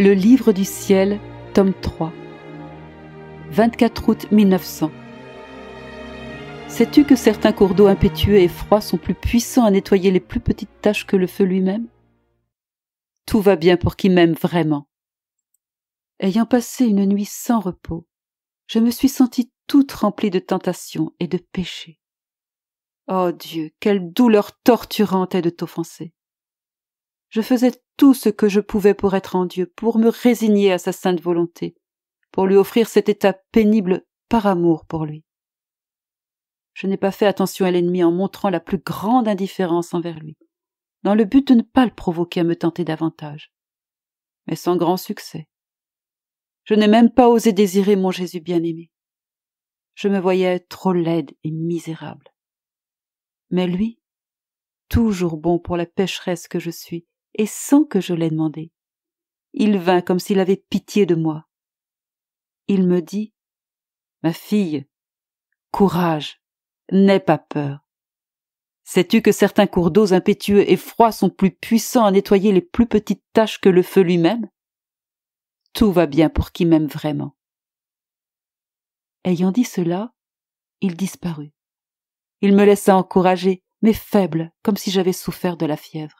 Le Livre du Ciel, tome 3. 24 août 1900. Sais-tu que certains cours d'eau impétueux et froids sont plus puissants à nettoyer les plus petites taches que le feu lui-même Tout va bien pour qui m'aime vraiment. Ayant passé une nuit sans repos, je me suis sentie toute remplie de tentations et de péchés. Oh Dieu, quelle douleur torturante est de t'offenser. Je faisais tout ce que je pouvais pour être en Dieu, pour me résigner à sa sainte volonté, pour lui offrir cet état pénible par amour pour lui. Je n'ai pas fait attention à l'ennemi en montrant la plus grande indifférence envers lui, dans le but de ne pas le provoquer à me tenter davantage. Mais sans grand succès. Je n'ai même pas osé désirer mon Jésus bien-aimé. Je me voyais trop laide et misérable. Mais lui, toujours bon pour la pécheresse que je suis, et sans que je l'aie demandé. Il vint comme s'il avait pitié de moi. Il me dit Ma fille, courage, n'aie pas peur. Sais-tu que certains cours d'eau impétueux et froids sont plus puissants à nettoyer les plus petites taches que le feu lui-même Tout va bien pour qui m'aime vraiment. Ayant dit cela, il disparut. Il me laissa encourager, mais faible, comme si j'avais souffert de la fièvre.